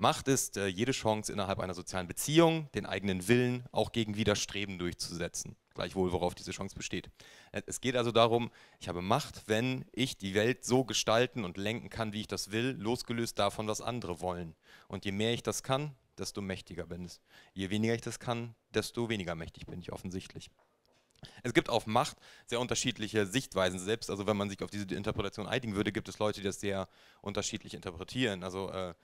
Macht ist äh, jede Chance innerhalb einer sozialen Beziehung, den eigenen Willen auch gegen Widerstreben durchzusetzen. Gleichwohl, worauf diese Chance besteht. Äh, es geht also darum, ich habe Macht, wenn ich die Welt so gestalten und lenken kann, wie ich das will, losgelöst davon, was andere wollen. Und je mehr ich das kann, desto mächtiger bin ich. Je weniger ich das kann, desto weniger mächtig bin ich offensichtlich. Es gibt auf Macht sehr unterschiedliche Sichtweisen selbst. Also wenn man sich auf diese Interpretation einigen würde, gibt es Leute, die das sehr unterschiedlich interpretieren. Also äh,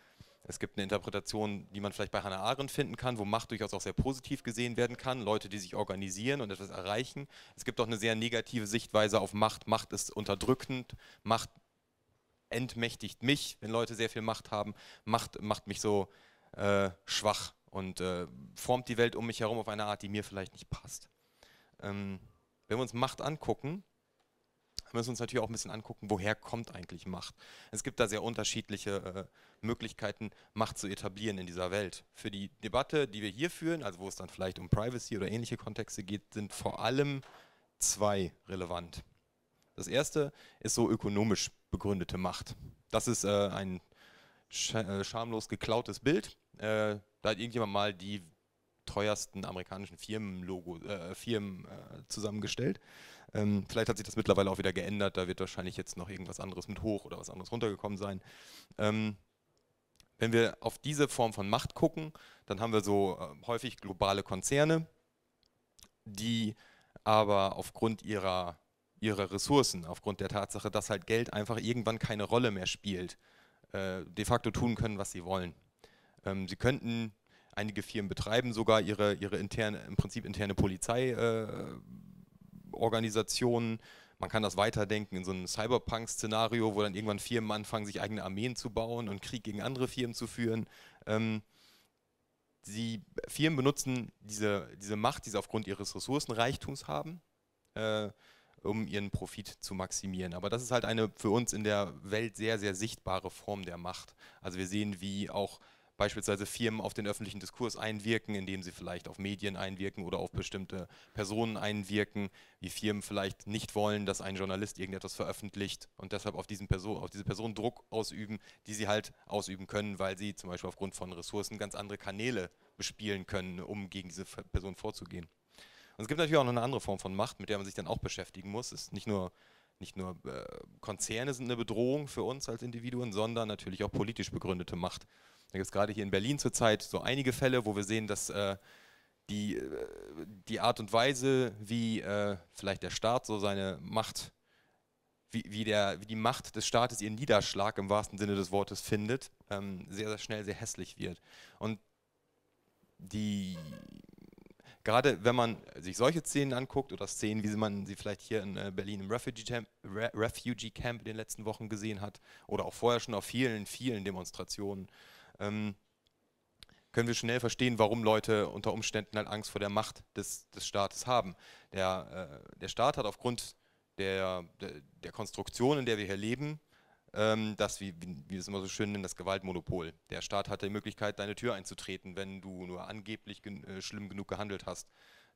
es gibt eine Interpretation, die man vielleicht bei Hannah Arendt finden kann, wo Macht durchaus auch sehr positiv gesehen werden kann, Leute, die sich organisieren und etwas erreichen. Es gibt auch eine sehr negative Sichtweise auf Macht. Macht ist unterdrückend, Macht entmächtigt mich, wenn Leute sehr viel Macht haben. Macht macht mich so äh, schwach und äh, formt die Welt um mich herum auf eine Art, die mir vielleicht nicht passt. Ähm, wenn wir uns Macht angucken, müssen uns natürlich auch ein bisschen angucken, woher kommt eigentlich Macht. Es gibt da sehr unterschiedliche äh, Möglichkeiten, Macht zu etablieren in dieser Welt. Für die Debatte, die wir hier führen, also wo es dann vielleicht um Privacy oder ähnliche Kontexte geht, sind vor allem zwei relevant. Das erste ist so ökonomisch begründete Macht. Das ist äh, ein sch äh, schamlos geklautes Bild. Äh, da hat irgendjemand mal die teuersten amerikanischen Firmenlogo, äh, Firmen äh, zusammengestellt. Ähm, vielleicht hat sich das mittlerweile auch wieder geändert, da wird wahrscheinlich jetzt noch irgendwas anderes mit hoch oder was anderes runtergekommen sein. Ähm, wenn wir auf diese Form von Macht gucken, dann haben wir so äh, häufig globale Konzerne, die aber aufgrund ihrer, ihrer Ressourcen, aufgrund der Tatsache, dass halt Geld einfach irgendwann keine Rolle mehr spielt, äh, de facto tun können, was sie wollen. Ähm, sie könnten Einige Firmen betreiben sogar ihre, ihre interne, im Prinzip interne Polizeiorganisationen. Äh, man kann das weiterdenken in so einem Cyberpunk-Szenario, wo dann irgendwann Firmen anfangen, sich eigene Armeen zu bauen und Krieg gegen andere Firmen zu führen. Ähm, die Firmen benutzen diese, diese Macht, die sie aufgrund ihres Ressourcenreichtums haben, äh, um ihren Profit zu maximieren. Aber das ist halt eine für uns in der Welt sehr, sehr sichtbare Form der Macht. Also wir sehen, wie auch beispielsweise Firmen auf den öffentlichen Diskurs einwirken, indem sie vielleicht auf Medien einwirken oder auf bestimmte Personen einwirken, wie Firmen vielleicht nicht wollen, dass ein Journalist irgendetwas veröffentlicht und deshalb auf, diesen Person, auf diese Person Druck ausüben, die sie halt ausüben können, weil sie zum Beispiel aufgrund von Ressourcen ganz andere Kanäle bespielen können, um gegen diese Person vorzugehen. Und es gibt natürlich auch noch eine andere Form von Macht, mit der man sich dann auch beschäftigen muss. Es ist nicht nur nicht nur äh, Konzerne sind eine Bedrohung für uns als Individuen, sondern natürlich auch politisch begründete Macht. Da gibt es gerade hier in Berlin zurzeit so einige Fälle, wo wir sehen, dass äh, die, äh, die Art und Weise, wie äh, vielleicht der Staat so seine Macht, wie, wie, der, wie die Macht des Staates ihren Niederschlag im wahrsten Sinne des Wortes findet, ähm, sehr, sehr schnell sehr hässlich wird. Und die gerade wenn man sich solche Szenen anguckt oder Szenen, wie man sie vielleicht hier in äh, Berlin im Refugee Camp, Re Refugee Camp in den letzten Wochen gesehen hat oder auch vorher schon auf vielen, vielen Demonstrationen, ähm, können wir schnell verstehen, warum Leute unter Umständen halt Angst vor der Macht des, des Staates haben. Der, äh, der Staat hat aufgrund der, der, der Konstruktion, in der wir hier leben, ähm, das, wie, wie wir es immer so schön nennen, das Gewaltmonopol. Der Staat hat die Möglichkeit, deine Tür einzutreten, wenn du nur angeblich gen äh, schlimm genug gehandelt hast.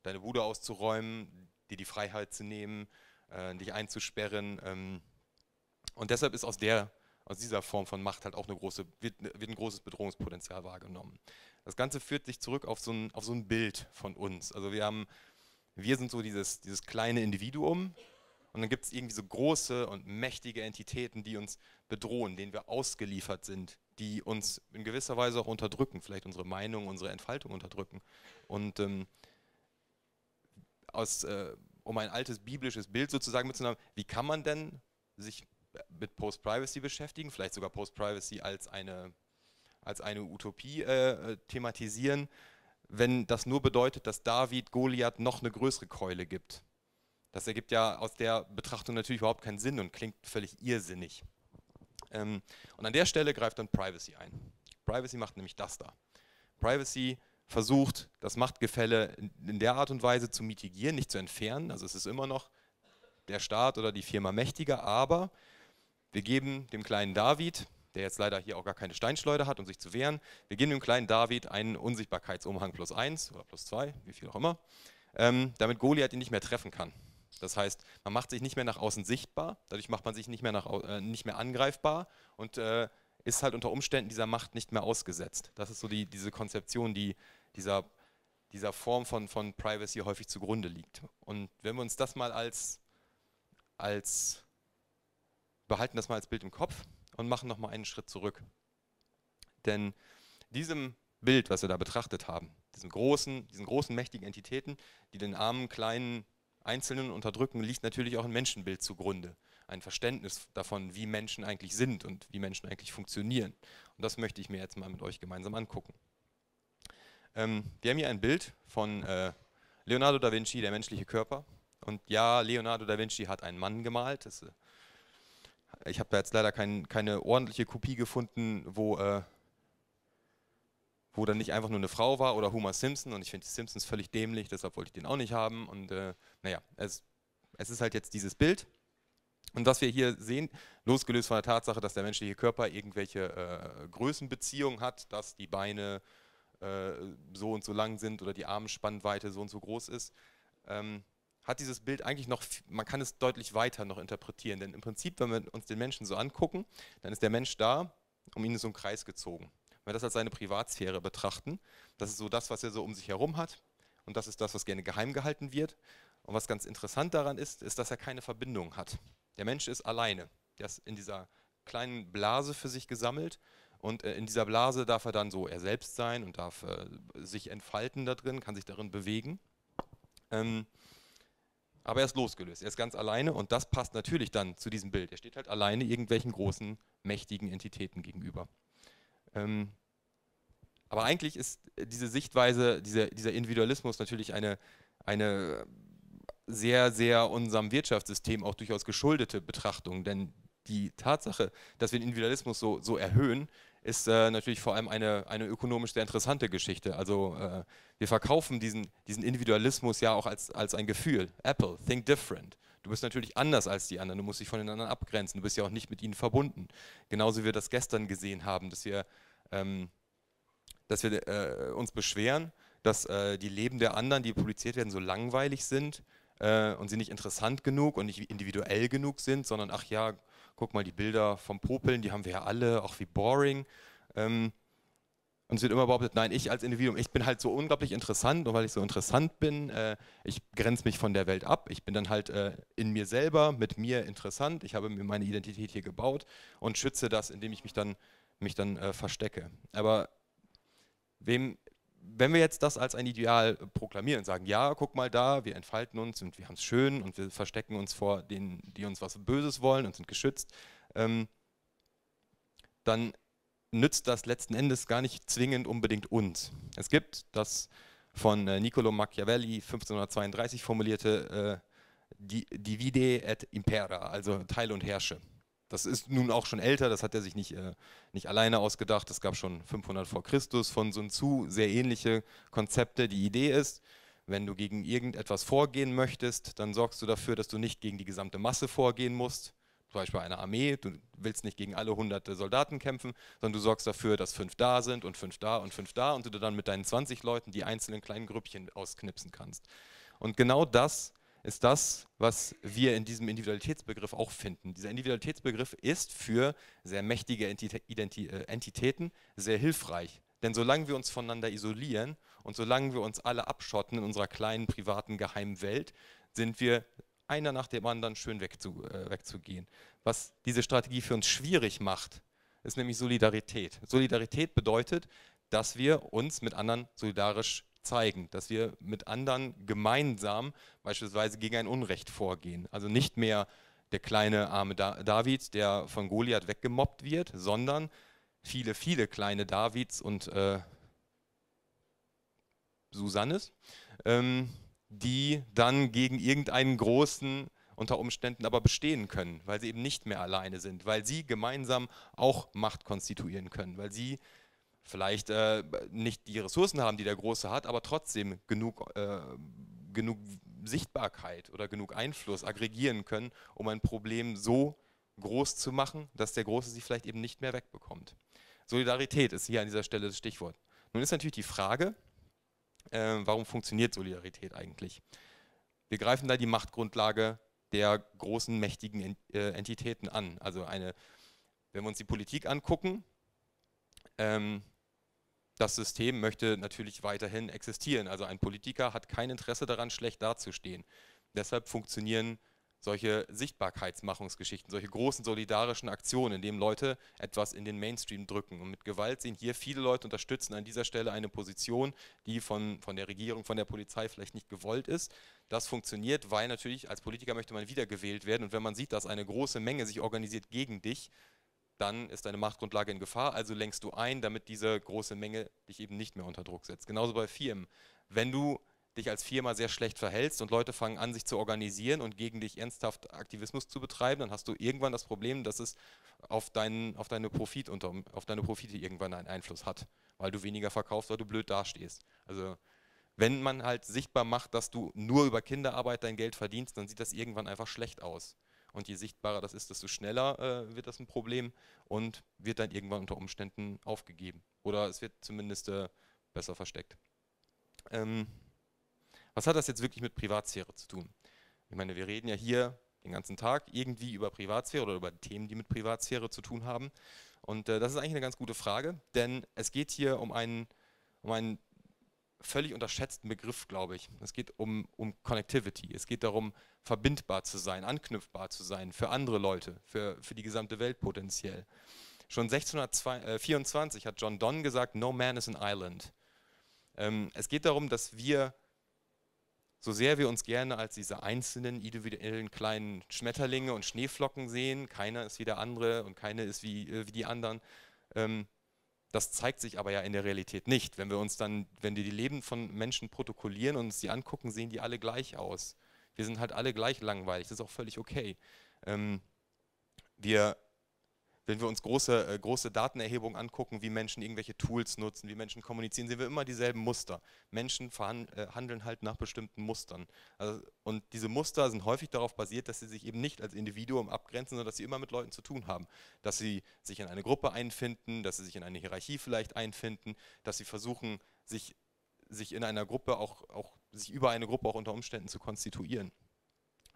Deine Bude auszuräumen, dir die Freiheit zu nehmen, äh, dich einzusperren. Ähm. Und deshalb ist aus, der, aus dieser Form von Macht halt auch eine große, wird, wird ein großes Bedrohungspotenzial wahrgenommen. Das Ganze führt sich zurück auf so ein, auf so ein Bild von uns. Also wir haben, wir sind so dieses, dieses kleine Individuum, und dann gibt es irgendwie so große und mächtige Entitäten, die uns bedrohen, denen wir ausgeliefert sind, die uns in gewisser Weise auch unterdrücken, vielleicht unsere Meinung, unsere Entfaltung unterdrücken. Und ähm, aus, äh, um ein altes biblisches Bild sozusagen mitzunehmen, wie kann man denn sich äh, mit Post-Privacy beschäftigen, vielleicht sogar Post-Privacy als eine, als eine Utopie äh, äh, thematisieren, wenn das nur bedeutet, dass David Goliath noch eine größere Keule gibt? Das ergibt ja aus der Betrachtung natürlich überhaupt keinen Sinn und klingt völlig irrsinnig. Ähm, und an der Stelle greift dann Privacy ein. Privacy macht nämlich das da. Privacy versucht, das Machtgefälle in der Art und Weise zu mitigieren, nicht zu entfernen. Also es ist immer noch der Staat oder die Firma mächtiger, aber wir geben dem kleinen David, der jetzt leider hier auch gar keine Steinschleuder hat, um sich zu wehren, wir geben dem kleinen David einen Unsichtbarkeitsumhang plus eins oder plus zwei, wie viel auch immer, ähm, damit Goliath ihn nicht mehr treffen kann. Das heißt, man macht sich nicht mehr nach außen sichtbar, dadurch macht man sich nicht mehr, nach, äh, nicht mehr angreifbar und äh, ist halt unter Umständen dieser Macht nicht mehr ausgesetzt. Das ist so die, diese Konzeption, die dieser, dieser Form von, von Privacy häufig zugrunde liegt. Und wenn wir uns das mal als, als behalten das mal als Bild im Kopf und machen nochmal einen Schritt zurück. Denn diesem Bild, was wir da betrachtet haben, diesen großen, diesen großen mächtigen Entitäten, die den armen, kleinen Einzelnen unterdrücken, liegt natürlich auch ein Menschenbild zugrunde. Ein Verständnis davon, wie Menschen eigentlich sind und wie Menschen eigentlich funktionieren. Und das möchte ich mir jetzt mal mit euch gemeinsam angucken. Ähm, wir haben hier ein Bild von äh, Leonardo da Vinci, der menschliche Körper. Und ja, Leonardo da Vinci hat einen Mann gemalt. Das, äh, ich habe da jetzt leider kein, keine ordentliche Kopie gefunden, wo äh, wo dann nicht einfach nur eine Frau war oder Homer Simpson und ich finde die Simpsons völlig dämlich, deshalb wollte ich den auch nicht haben. Und äh, naja, es, es ist halt jetzt dieses Bild. Und was wir hier sehen, losgelöst von der Tatsache, dass der menschliche Körper irgendwelche äh, Größenbeziehungen hat, dass die Beine äh, so und so lang sind oder die Armspannweite so und so groß ist, ähm, hat dieses Bild eigentlich noch, man kann es deutlich weiter noch interpretieren. Denn im Prinzip, wenn wir uns den Menschen so angucken, dann ist der Mensch da, um ihn ist so ein Kreis gezogen wenn wir das als seine Privatsphäre betrachten. Das ist so das, was er so um sich herum hat und das ist das, was gerne geheim gehalten wird. Und was ganz interessant daran ist, ist, dass er keine Verbindung hat. Der Mensch ist alleine. Der ist in dieser kleinen Blase für sich gesammelt und äh, in dieser Blase darf er dann so er selbst sein und darf äh, sich entfalten da drin, kann sich darin bewegen. Ähm, aber er ist losgelöst, er ist ganz alleine und das passt natürlich dann zu diesem Bild. Er steht halt alleine irgendwelchen großen, mächtigen Entitäten gegenüber. Ähm, aber eigentlich ist diese Sichtweise, diese, dieser Individualismus natürlich eine, eine sehr, sehr unserem Wirtschaftssystem auch durchaus geschuldete Betrachtung. Denn die Tatsache, dass wir den Individualismus so, so erhöhen, ist äh, natürlich vor allem eine, eine ökonomisch sehr interessante Geschichte. Also äh, wir verkaufen diesen, diesen Individualismus ja auch als, als ein Gefühl. Apple, think different. Du bist natürlich anders als die anderen, du musst dich von den anderen abgrenzen, du bist ja auch nicht mit ihnen verbunden. Genauso wie wir das gestern gesehen haben, dass wir, ähm, dass wir äh, uns beschweren, dass äh, die Leben der anderen, die publiziert werden, so langweilig sind äh, und sie nicht interessant genug und nicht individuell genug sind, sondern ach ja, guck mal, die Bilder vom Popeln, die haben wir ja alle, auch wie boring. Ähm, und sie hat immer behauptet, nein, ich als Individuum, ich bin halt so unglaublich interessant und weil ich so interessant bin, äh, ich grenze mich von der Welt ab. Ich bin dann halt äh, in mir selber, mit mir interessant. Ich habe mir meine Identität hier gebaut und schütze das, indem ich mich dann, mich dann äh, verstecke. Aber wem, wenn wir jetzt das als ein Ideal proklamieren und sagen, ja, guck mal da, wir entfalten uns und wir haben es schön und wir verstecken uns vor denen, die uns was Böses wollen und sind geschützt, ähm, dann nützt das letzten Endes gar nicht zwingend unbedingt uns. Es gibt das von äh, Niccolo Machiavelli 1532 formulierte äh, Divide et Impera, also Teil und Herrsche. Das ist nun auch schon älter, das hat er sich nicht, äh, nicht alleine ausgedacht. Es gab schon 500 vor Christus von Sun Tzu sehr ähnliche Konzepte. Die Idee ist, wenn du gegen irgendetwas vorgehen möchtest, dann sorgst du dafür, dass du nicht gegen die gesamte Masse vorgehen musst, zum Beispiel eine Armee, du willst nicht gegen alle hunderte Soldaten kämpfen, sondern du sorgst dafür, dass fünf da sind und fünf da und fünf da und du dann mit deinen 20 Leuten die einzelnen kleinen Grüppchen ausknipsen kannst. Und genau das ist das, was wir in diesem Individualitätsbegriff auch finden. Dieser Individualitätsbegriff ist für sehr mächtige äh, Entitäten sehr hilfreich. Denn solange wir uns voneinander isolieren und solange wir uns alle abschotten in unserer kleinen privaten geheimen Welt, sind wir einer nach dem anderen schön wegzu, äh, wegzugehen. Was diese Strategie für uns schwierig macht, ist nämlich Solidarität. Solidarität bedeutet, dass wir uns mit anderen solidarisch zeigen, dass wir mit anderen gemeinsam beispielsweise gegen ein Unrecht vorgehen. Also nicht mehr der kleine arme David, der von Goliath weggemobbt wird, sondern viele, viele kleine Davids und äh, Susannes, ähm, die dann gegen irgendeinen großen unter Umständen aber bestehen können, weil sie eben nicht mehr alleine sind, weil sie gemeinsam auch Macht konstituieren können, weil sie vielleicht äh, nicht die Ressourcen haben, die der Große hat, aber trotzdem genug, äh, genug Sichtbarkeit oder genug Einfluss aggregieren können, um ein Problem so groß zu machen, dass der Große sie vielleicht eben nicht mehr wegbekommt. Solidarität ist hier an dieser Stelle das Stichwort. Nun ist natürlich die Frage, äh, warum funktioniert Solidarität eigentlich? Wir greifen da die Machtgrundlage der großen, mächtigen äh, Entitäten an. Also eine, wenn wir uns die Politik angucken, ähm, das System möchte natürlich weiterhin existieren. Also ein Politiker hat kein Interesse daran, schlecht dazustehen. Deshalb funktionieren solche Sichtbarkeitsmachungsgeschichten, solche großen solidarischen Aktionen, in denen Leute etwas in den Mainstream drücken. Und mit Gewalt sehen hier viele Leute unterstützen an dieser Stelle eine Position, die von, von der Regierung, von der Polizei vielleicht nicht gewollt ist. Das funktioniert, weil natürlich als Politiker möchte man wiedergewählt werden. Und wenn man sieht, dass eine große Menge sich organisiert gegen dich, dann ist deine Machtgrundlage in Gefahr, also lenkst du ein, damit diese große Menge dich eben nicht mehr unter Druck setzt. Genauso bei Firmen. Wenn du dich als Firma sehr schlecht verhältst und Leute fangen an, sich zu organisieren und gegen dich ernsthaft Aktivismus zu betreiben, dann hast du irgendwann das Problem, dass es auf, deinen, auf, deine, Profit unter, auf deine Profite irgendwann einen Einfluss hat, weil du weniger verkaufst, weil du blöd dastehst. Also wenn man halt sichtbar macht, dass du nur über Kinderarbeit dein Geld verdienst, dann sieht das irgendwann einfach schlecht aus. Und je sichtbarer das ist, desto schneller äh, wird das ein Problem und wird dann irgendwann unter Umständen aufgegeben. Oder es wird zumindest äh, besser versteckt. Ähm, was hat das jetzt wirklich mit Privatsphäre zu tun? Ich meine, wir reden ja hier den ganzen Tag irgendwie über Privatsphäre oder über Themen, die mit Privatsphäre zu tun haben. Und äh, das ist eigentlich eine ganz gute Frage, denn es geht hier um einen, um einen völlig unterschätzten Begriff, glaube ich. Es geht um, um Connectivity. Es geht darum, verbindbar zu sein, anknüpfbar zu sein für andere Leute, für, für die gesamte Welt potenziell. Schon 1624 äh, hat John Donne gesagt, No man is an island. Ähm, es geht darum, dass wir so sehr wir uns gerne als diese einzelnen individuellen kleinen Schmetterlinge und Schneeflocken sehen, keiner ist wie der andere und keine ist wie, äh, wie die anderen, ähm, das zeigt sich aber ja in der Realität nicht. Wenn wir uns dann, wenn wir die Leben von Menschen protokollieren und uns die angucken, sehen die alle gleich aus. Wir sind halt alle gleich langweilig, das ist auch völlig okay. Ähm, wir wenn wir uns große, äh, große Datenerhebungen angucken, wie Menschen irgendwelche Tools nutzen, wie Menschen kommunizieren, sehen wir immer dieselben Muster. Menschen äh, handeln halt nach bestimmten Mustern. Also, und diese Muster sind häufig darauf basiert, dass sie sich eben nicht als Individuum abgrenzen, sondern dass sie immer mit Leuten zu tun haben. Dass sie sich in eine Gruppe einfinden, dass sie sich in eine Hierarchie vielleicht einfinden, dass sie versuchen, sich, sich in einer Gruppe auch, auch, sich über eine Gruppe auch unter Umständen zu konstituieren.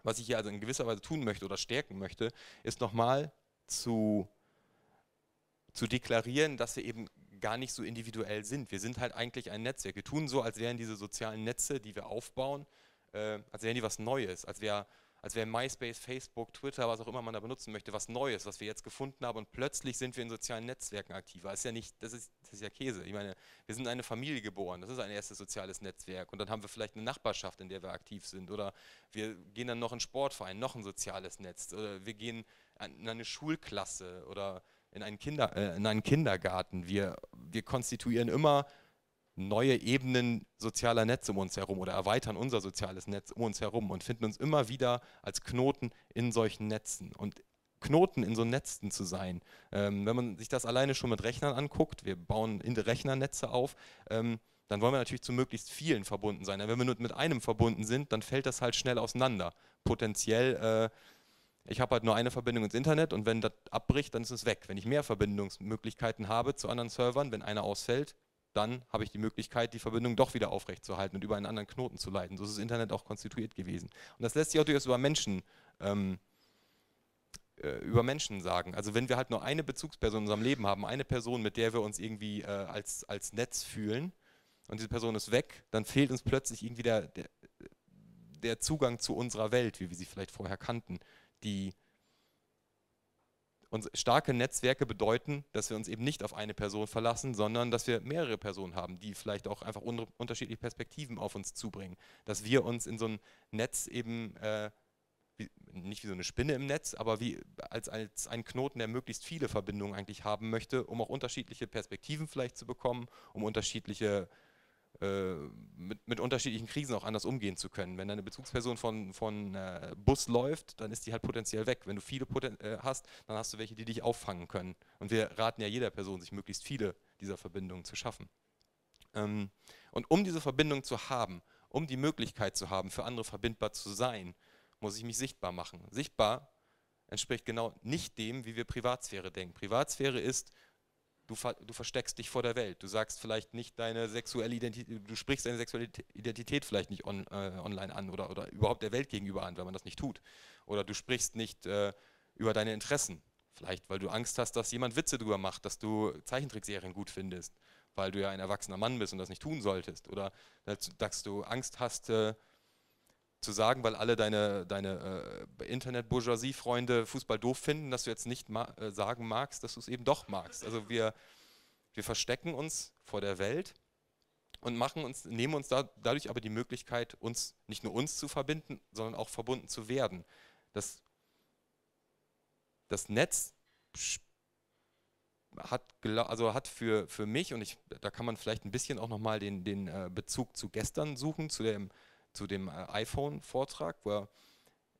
Was ich hier also in gewisser Weise tun möchte oder stärken möchte, ist nochmal zu zu deklarieren, dass wir eben gar nicht so individuell sind. Wir sind halt eigentlich ein Netzwerk. Wir tun so, als wären diese sozialen Netze, die wir aufbauen, äh, als wären die was Neues, als wäre als wäre MySpace, Facebook, Twitter, was auch immer man da benutzen möchte, was Neues, was wir jetzt gefunden haben und plötzlich sind wir in sozialen Netzwerken aktiver. Das ist ja nicht, das ist, das ist ja Käse. Ich meine, wir sind in eine Familie geboren, das ist ein erstes soziales Netzwerk und dann haben wir vielleicht eine Nachbarschaft, in der wir aktiv sind oder wir gehen dann noch in einen Sportverein, noch ein soziales Netz oder wir gehen in eine Schulklasse oder in einen, Kinder, äh, in einen Kindergarten. Wir, wir konstituieren immer neue Ebenen sozialer Netze um uns herum oder erweitern unser soziales Netz um uns herum und finden uns immer wieder als Knoten in solchen Netzen. Und Knoten in so Netzen zu sein, ähm, wenn man sich das alleine schon mit Rechnern anguckt, wir bauen in Rechnernetze auf, ähm, dann wollen wir natürlich zu möglichst vielen verbunden sein. Wenn wir nur mit einem verbunden sind, dann fällt das halt schnell auseinander. Potenziell äh, ich habe halt nur eine Verbindung ins Internet und wenn das abbricht, dann ist es weg. Wenn ich mehr Verbindungsmöglichkeiten habe zu anderen Servern, wenn einer ausfällt, dann habe ich die Möglichkeit, die Verbindung doch wieder aufrechtzuerhalten und über einen anderen Knoten zu leiten. So ist das Internet auch konstituiert gewesen. Und das lässt sich auch durchaus über Menschen, ähm, äh, über Menschen sagen. Also wenn wir halt nur eine Bezugsperson in unserem Leben haben, eine Person, mit der wir uns irgendwie äh, als, als Netz fühlen und diese Person ist weg, dann fehlt uns plötzlich irgendwie der, der, der Zugang zu unserer Welt, wie wir sie vielleicht vorher kannten die und starke Netzwerke bedeuten, dass wir uns eben nicht auf eine Person verlassen, sondern dass wir mehrere Personen haben, die vielleicht auch einfach un unterschiedliche Perspektiven auf uns zubringen. Dass wir uns in so ein Netz eben, äh, wie, nicht wie so eine Spinne im Netz, aber wie als, als einen Knoten, der möglichst viele Verbindungen eigentlich haben möchte, um auch unterschiedliche Perspektiven vielleicht zu bekommen, um unterschiedliche äh, mit, mit, unterschiedlichen Krisen auch anders umgehen zu können. Wenn eine Bezugsperson von, von äh, Bus läuft, dann ist die halt potenziell weg. Wenn du viele Poten äh, hast, dann hast du welche, die dich auffangen können. Und wir raten ja jeder Person, sich möglichst viele dieser Verbindungen zu schaffen. Ähm, und um diese Verbindung zu haben, um die Möglichkeit zu haben, für andere verbindbar zu sein, muss ich mich sichtbar machen. Sichtbar entspricht genau nicht dem, wie wir Privatsphäre denken. Privatsphäre ist, Du, ver du, versteckst dich vor der Welt. Du sagst vielleicht nicht deine sexuelle Identität, du sprichst deine sexuelle Identität vielleicht nicht on, äh, online an oder, oder, überhaupt der Welt gegenüber an, wenn man das nicht tut. Oder du sprichst nicht äh, über deine Interessen. Vielleicht, weil du Angst hast, dass jemand Witze drüber macht, dass du Zeichentrickserien gut findest, weil du ja ein erwachsener Mann bist und das nicht tun solltest. Oder dass, dass du Angst hast, äh, zu sagen, weil alle deine, deine äh, Internet-Bourgeoisie-Freunde Fußball doof finden, dass du jetzt nicht ma äh, sagen magst, dass du es eben doch magst. Also wir, wir verstecken uns vor der Welt und machen uns, nehmen uns da, dadurch aber die Möglichkeit, uns nicht nur uns zu verbinden, sondern auch verbunden zu werden. Das, das Netz hat, also hat für, für mich, und ich, da kann man vielleicht ein bisschen auch nochmal den, den äh, Bezug zu gestern suchen, zu dem zu dem äh, iPhone-Vortrag, wo er,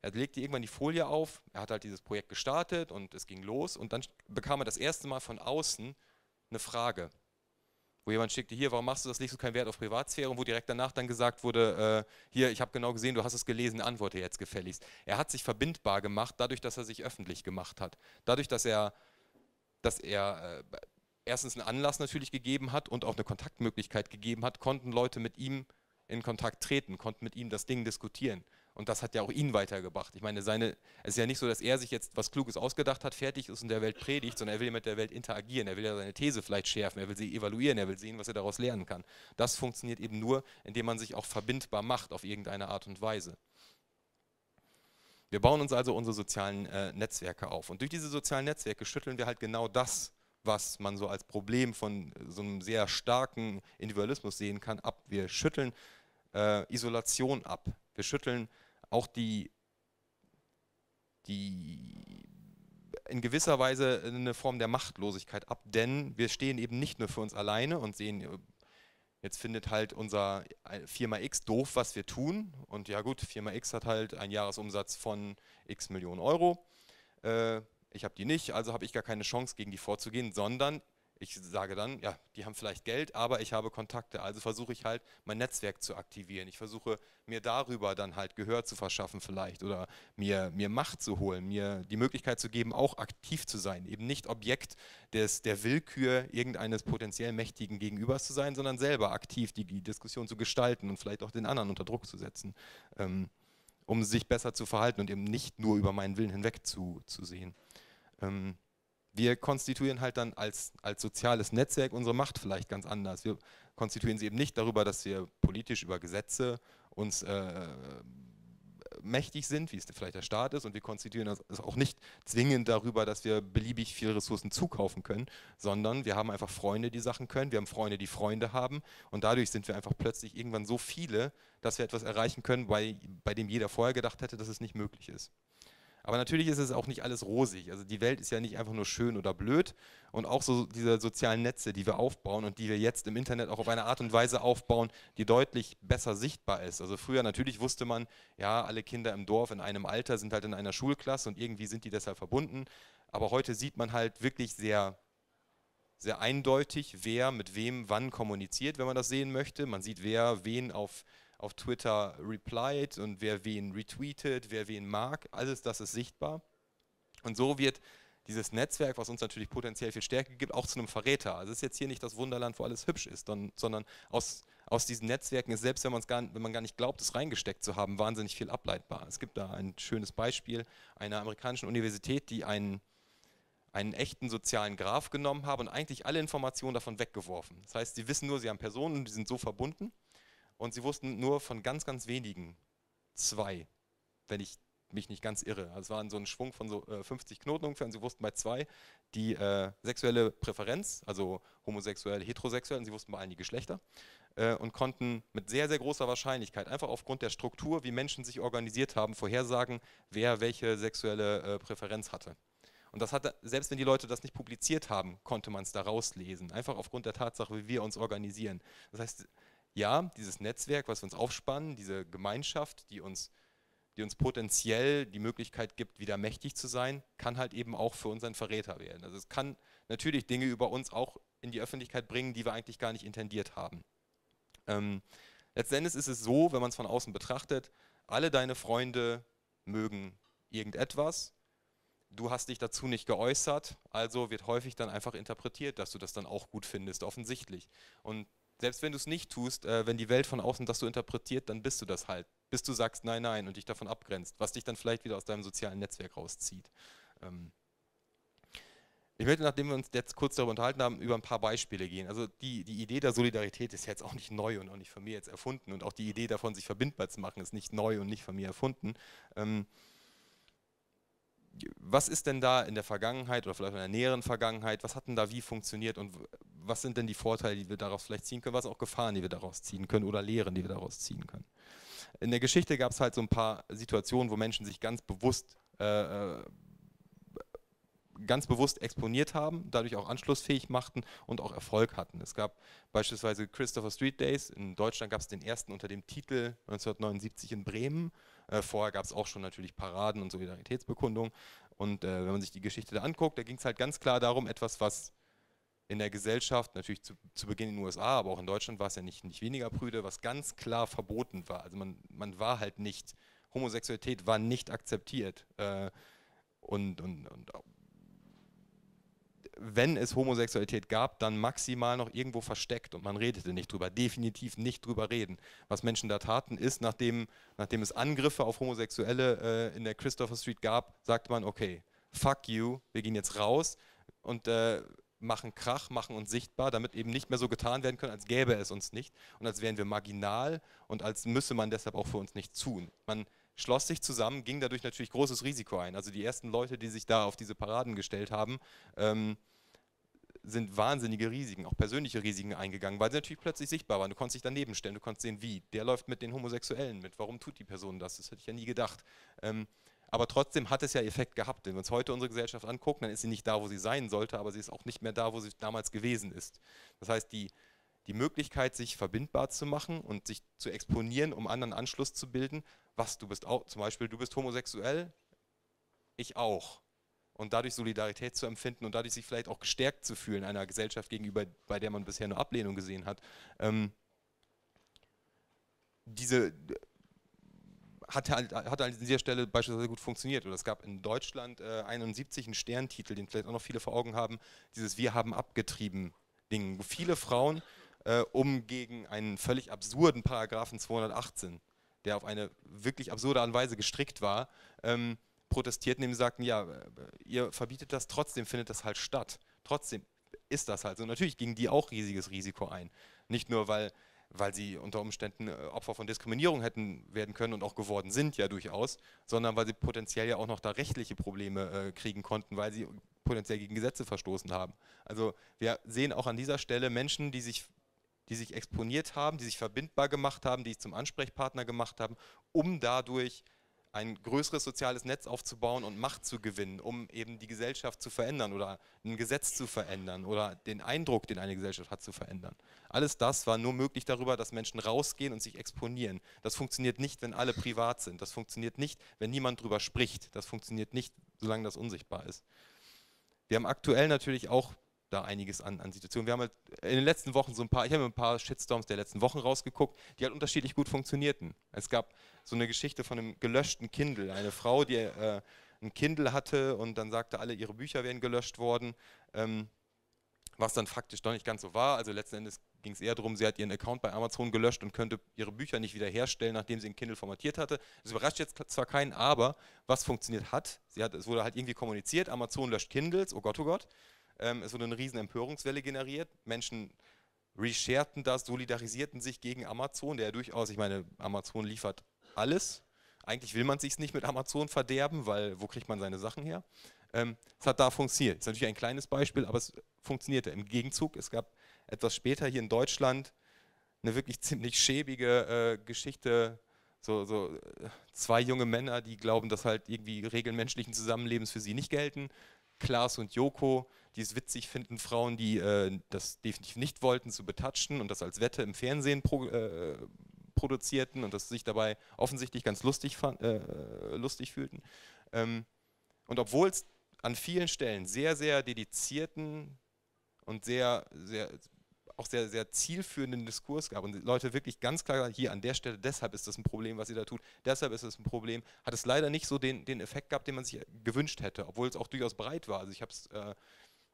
er legte irgendwann die Folie auf, er hat halt dieses Projekt gestartet und es ging los und dann bekam er das erste Mal von außen eine Frage, wo jemand schickte, hier, warum machst du das, legst du keinen Wert auf Privatsphäre und wo direkt danach dann gesagt wurde, äh, hier, ich habe genau gesehen, du hast es gelesen, antworte jetzt gefälligst. Er hat sich verbindbar gemacht, dadurch, dass er sich öffentlich gemacht hat. Dadurch, dass er, dass er äh, erstens einen Anlass natürlich gegeben hat und auch eine Kontaktmöglichkeit gegeben hat, konnten Leute mit ihm in Kontakt treten, konnten mit ihm das Ding diskutieren. Und das hat ja auch ihn weitergebracht. Ich meine, seine, es ist ja nicht so, dass er sich jetzt was Kluges ausgedacht hat, fertig ist und der Welt predigt, sondern er will mit der Welt interagieren, er will ja seine These vielleicht schärfen, er will sie evaluieren, er will sehen, was er daraus lernen kann. Das funktioniert eben nur, indem man sich auch verbindbar macht auf irgendeine Art und Weise. Wir bauen uns also unsere sozialen äh, Netzwerke auf. Und durch diese sozialen Netzwerke schütteln wir halt genau das, was man so als Problem von äh, so einem sehr starken Individualismus sehen kann, ab. Wir schütteln äh, Isolation ab. Wir schütteln auch die, die in gewisser Weise eine Form der Machtlosigkeit ab, denn wir stehen eben nicht nur für uns alleine und sehen, jetzt findet halt unser äh, Firma X doof, was wir tun. Und ja gut, Firma X hat halt einen Jahresumsatz von X Millionen Euro. Äh, ich habe die nicht, also habe ich gar keine Chance, gegen die vorzugehen, sondern ich sage dann, ja, die haben vielleicht Geld, aber ich habe Kontakte. Also versuche ich halt, mein Netzwerk zu aktivieren. Ich versuche mir darüber dann halt Gehör zu verschaffen vielleicht oder mir, mir Macht zu holen, mir die Möglichkeit zu geben, auch aktiv zu sein. Eben nicht Objekt des, der Willkür irgendeines potenziell Mächtigen gegenübers zu sein, sondern selber aktiv die, die Diskussion zu gestalten und vielleicht auch den anderen unter Druck zu setzen, ähm, um sich besser zu verhalten und eben nicht nur über meinen Willen hinweg zu, zu sehen. Ähm, wir konstituieren halt dann als, als soziales Netzwerk unsere Macht vielleicht ganz anders. Wir konstituieren sie eben nicht darüber, dass wir politisch über Gesetze uns äh, mächtig sind, wie es vielleicht der Staat ist, und wir konstituieren das auch nicht zwingend darüber, dass wir beliebig viele Ressourcen zukaufen können, sondern wir haben einfach Freunde, die Sachen können, wir haben Freunde, die Freunde haben, und dadurch sind wir einfach plötzlich irgendwann so viele, dass wir etwas erreichen können, bei, bei dem jeder vorher gedacht hätte, dass es nicht möglich ist. Aber natürlich ist es auch nicht alles rosig. Also die Welt ist ja nicht einfach nur schön oder blöd. Und auch so diese sozialen Netze, die wir aufbauen und die wir jetzt im Internet auch auf eine Art und Weise aufbauen, die deutlich besser sichtbar ist. Also früher natürlich wusste man, ja, alle Kinder im Dorf in einem Alter sind halt in einer Schulklasse und irgendwie sind die deshalb verbunden. Aber heute sieht man halt wirklich sehr sehr eindeutig, wer mit wem wann kommuniziert, wenn man das sehen möchte. Man sieht, wer wen auf auf Twitter replied und wer wen retweetet, wer wen mag. Alles das ist sichtbar. Und so wird dieses Netzwerk, was uns natürlich potenziell viel Stärke gibt, auch zu einem Verräter. Also es ist jetzt hier nicht das Wunderland, wo alles hübsch ist, sondern aus, aus diesen Netzwerken ist, selbst wenn, gar, wenn man gar nicht glaubt, es reingesteckt zu haben, wahnsinnig viel ableitbar. Es gibt da ein schönes Beispiel einer amerikanischen Universität, die einen, einen echten sozialen Graph genommen haben und eigentlich alle Informationen davon weggeworfen. Das heißt, sie wissen nur, sie haben Personen, und die sind so verbunden und sie wussten nur von ganz, ganz wenigen, zwei, wenn ich mich nicht ganz irre. Also es waren so ein Schwung von so äh, 50 Knoten ungefähr und sie wussten bei zwei die äh, sexuelle Präferenz, also homosexuell, heterosexuell und sie wussten bei allen die Geschlechter äh, und konnten mit sehr, sehr großer Wahrscheinlichkeit, einfach aufgrund der Struktur, wie Menschen sich organisiert haben, vorhersagen, wer welche sexuelle äh, Präferenz hatte. Und das hat, selbst wenn die Leute das nicht publiziert haben, konnte man es daraus lesen, einfach aufgrund der Tatsache, wie wir uns organisieren. Das heißt, ja, dieses Netzwerk, was wir uns aufspannen, diese Gemeinschaft, die uns, die uns potenziell die Möglichkeit gibt, wieder mächtig zu sein, kann halt eben auch für uns ein Verräter werden. Also es kann natürlich Dinge über uns auch in die Öffentlichkeit bringen, die wir eigentlich gar nicht intendiert haben. Ähm, letzten ist es so, wenn man es von außen betrachtet, alle deine Freunde mögen irgendetwas. Du hast dich dazu nicht geäußert, also wird häufig dann einfach interpretiert, dass du das dann auch gut findest, offensichtlich. Und selbst wenn du es nicht tust, äh, wenn die Welt von außen das so interpretiert, dann bist du das halt. Bis du sagst Nein, Nein und dich davon abgrenzt, was dich dann vielleicht wieder aus deinem sozialen Netzwerk rauszieht. Ähm ich möchte, nachdem wir uns jetzt kurz darüber unterhalten haben, über ein paar Beispiele gehen. Also die, die Idee der Solidarität ist jetzt auch nicht neu und auch nicht von mir jetzt erfunden. Und auch die Idee davon, sich verbindbar zu machen, ist nicht neu und nicht von mir erfunden. Ähm was ist denn da in der Vergangenheit oder vielleicht in der näheren Vergangenheit, was hat denn da wie funktioniert und was sind denn die Vorteile, die wir daraus vielleicht ziehen können, was auch Gefahren, die wir daraus ziehen können oder Lehren, die wir daraus ziehen können. In der Geschichte gab es halt so ein paar Situationen, wo Menschen sich ganz bewusst äh, äh ganz bewusst exponiert haben, dadurch auch anschlussfähig machten und auch Erfolg hatten. Es gab beispielsweise Christopher Street Days, in Deutschland gab es den ersten unter dem Titel 1979 in Bremen. Äh, vorher gab es auch schon natürlich Paraden und Solidaritätsbekundungen. Und äh, wenn man sich die Geschichte da anguckt, da ging es halt ganz klar darum, etwas, was in der Gesellschaft, natürlich zu, zu, Beginn in den USA, aber auch in Deutschland war es ja nicht, nicht weniger prüde, was ganz klar verboten war. Also man, man war halt nicht, Homosexualität war nicht akzeptiert. Äh, und, und, und wenn es Homosexualität gab, dann maximal noch irgendwo versteckt und man redete nicht drüber, definitiv nicht drüber reden. Was Menschen da taten, ist, nachdem, nachdem es Angriffe auf Homosexuelle äh, in der Christopher Street gab, sagte man, okay, fuck you, wir gehen jetzt raus und äh, machen Krach, machen uns sichtbar, damit eben nicht mehr so getan werden können, als gäbe es uns nicht und als wären wir marginal und als müsse man deshalb auch für uns nichts tun. Man schloss sich zusammen, ging dadurch natürlich großes Risiko ein. Also die ersten Leute, die sich da auf diese Paraden gestellt haben, ähm, sind wahnsinnige Risiken, auch persönliche Risiken eingegangen, weil sie natürlich plötzlich sichtbar waren. Du konntest dich daneben stellen, du konntest sehen, wie, der läuft mit den Homosexuellen mit, warum tut die Person das? Das hätte ich ja nie gedacht. Ähm, aber trotzdem hat es ja Effekt gehabt. Wenn wir uns heute unsere Gesellschaft angucken, dann ist sie nicht da, wo sie sein sollte, aber sie ist auch nicht mehr da, wo sie damals gewesen ist. Das heißt, die, die Möglichkeit, sich verbindbar zu machen und sich zu exponieren, um anderen Anschluss zu bilden, was du bist auch, zum Beispiel du bist homosexuell, ich auch. Und dadurch Solidarität zu empfinden und dadurch sich vielleicht auch gestärkt zu fühlen einer Gesellschaft gegenüber, bei der man bisher nur Ablehnung gesehen hat. Ähm, diese hat halt, hat halt an dieser Stelle beispielsweise gut funktioniert. Oder es gab in Deutschland äh, 71 einen Sterntitel, den vielleicht auch noch viele vor Augen haben, dieses Wir haben abgetrieben Ding. Viele Frauen äh, um gegen einen völlig absurden Paragraphen 218, der auf eine wirklich absurde Art und Weise gestrickt war, ähm, protestierten, indem sie sagten, ja, äh, ihr verbietet das, trotzdem findet das halt statt. Trotzdem ist das halt so. Und natürlich ging die auch riesiges Risiko ein. Nicht nur, weil weil sie unter Umständen äh, Opfer von Diskriminierung hätten werden können und auch geworden sind ja durchaus, sondern weil sie potenziell ja auch noch da rechtliche Probleme äh, kriegen konnten, weil sie potenziell gegen Gesetze verstoßen haben. Also wir sehen auch an dieser Stelle Menschen, die sich, die sich exponiert haben, die sich verbindbar gemacht haben, die sich zum Ansprechpartner gemacht haben, um dadurch ein größeres soziales Netz aufzubauen und Macht zu gewinnen, um eben die Gesellschaft zu verändern oder ein Gesetz zu verändern oder den Eindruck, den eine Gesellschaft hat, zu verändern. Alles das war nur möglich darüber, dass Menschen rausgehen und sich exponieren. Das funktioniert nicht, wenn alle privat sind. Das funktioniert nicht, wenn niemand drüber spricht. Das funktioniert nicht, solange das unsichtbar ist. Wir haben aktuell natürlich auch da einiges an, an Situationen. Wir haben halt in den letzten Wochen so ein paar, ich habe ein paar Shitstorms der letzten Wochen rausgeguckt, die halt unterschiedlich gut funktionierten. Es gab so eine Geschichte von einem gelöschten Kindle, eine Frau, die äh, ein Kindle hatte und dann sagte, alle ihre Bücher wären gelöscht worden, ähm, was dann faktisch doch nicht ganz so war. Also letzten Endes ging es eher darum, sie hat ihren Account bei Amazon gelöscht und könnte ihre Bücher nicht wiederherstellen, nachdem sie ein Kindle formatiert hatte. Das überrascht jetzt zwar keinen, aber was funktioniert hat, sie hat, es wurde halt irgendwie kommuniziert, Amazon löscht Kindles, oh Gott, oh Gott ähm, wurde eine riesen Empörungswelle generiert. Menschen resharten das, solidarisierten sich gegen Amazon, der ja durchaus, ich meine, Amazon liefert alles. Eigentlich will man sich nicht mit Amazon verderben, weil wo kriegt man seine Sachen her? Ähm, es hat da funktioniert. Ist natürlich ein kleines Beispiel, aber es funktionierte. Im Gegenzug, es gab etwas später hier in Deutschland eine wirklich ziemlich schäbige äh, Geschichte so, so, äh, zwei junge Männer, die glauben, dass halt irgendwie Regeln menschlichen Zusammenlebens für sie nicht gelten Klaas und Joko, die es witzig finden, Frauen, die äh, das definitiv nicht wollten, zu betatschen und das als Wette im Fernsehen pro, äh, produzierten und das sich dabei offensichtlich ganz lustig, fand, äh, lustig fühlten. Ähm, und obwohl es an vielen Stellen sehr, sehr dedizierten und sehr, sehr auch sehr, sehr zielführenden Diskurs gab und Leute wirklich ganz klar hier an der Stelle, deshalb ist das ein Problem, was ihr da tut, deshalb ist das ein Problem, hat es leider nicht so den, den Effekt gehabt, den man sich gewünscht hätte, obwohl es auch durchaus breit war. Also ich habe es, äh,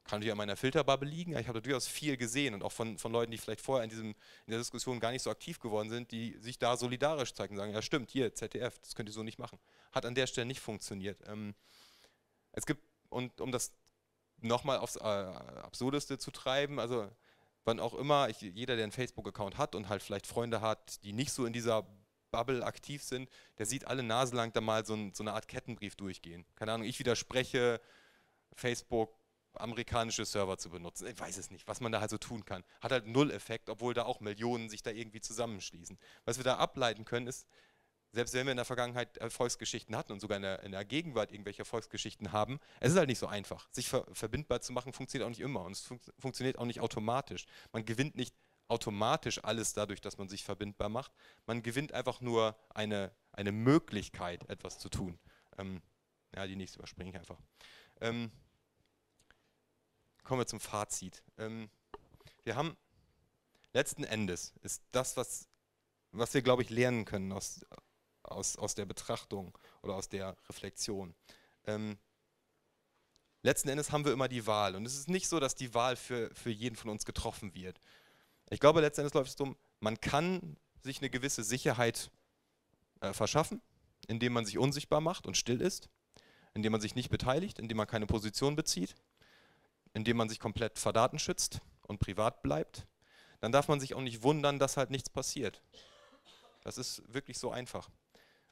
kann natürlich an meiner Filterbubble liegen, aber ich habe durchaus viel gesehen und auch von, von Leuten, die vielleicht vorher in, diesem, in der Diskussion gar nicht so aktiv geworden sind, die sich da solidarisch zeigen und sagen, ja stimmt, hier, ZDF, das könnt ihr so nicht machen. Hat an der Stelle nicht funktioniert. Ähm, es gibt, und um das nochmal aufs äh, Absurdeste zu treiben. Also wann auch immer, ich, jeder, der einen Facebook-Account hat und halt vielleicht Freunde hat, die nicht so in dieser Bubble aktiv sind, der sieht alle naselang da mal so, ein, so eine Art Kettenbrief durchgehen. Keine Ahnung, ich widerspreche Facebook amerikanische Server zu benutzen. Ich weiß es nicht, was man da halt so tun kann. Hat halt null Effekt, obwohl da auch Millionen sich da irgendwie zusammenschließen. Was wir da ableiten können, ist, selbst wenn wir in der Vergangenheit Erfolgsgeschichten hatten und sogar in der, in der Gegenwart irgendwelche Erfolgsgeschichten haben, es ist halt nicht so einfach. Sich ver verbindbar zu machen funktioniert auch nicht immer und es fun funktioniert auch nicht automatisch. Man gewinnt nicht automatisch alles dadurch, dass man sich verbindbar macht. Man gewinnt einfach nur eine, eine Möglichkeit, etwas zu tun. Ähm, ja, die nächste überspringe ich einfach. Ähm, kommen wir zum Fazit. Ähm, wir haben letzten Endes ist das, was was wir, glaube ich, lernen können aus, aus, aus der Betrachtung oder aus der Reflexion. Ähm, letzten Endes haben wir immer die Wahl. Und es ist nicht so, dass die Wahl für, für jeden von uns getroffen wird. Ich glaube, letzten Endes läuft es darum, man kann sich eine gewisse Sicherheit äh, verschaffen, indem man sich unsichtbar macht und still ist, indem man sich nicht beteiligt, indem man keine Position bezieht, indem man sich komplett vor Daten schützt und privat bleibt. Dann darf man sich auch nicht wundern, dass halt nichts passiert. Das ist wirklich so einfach.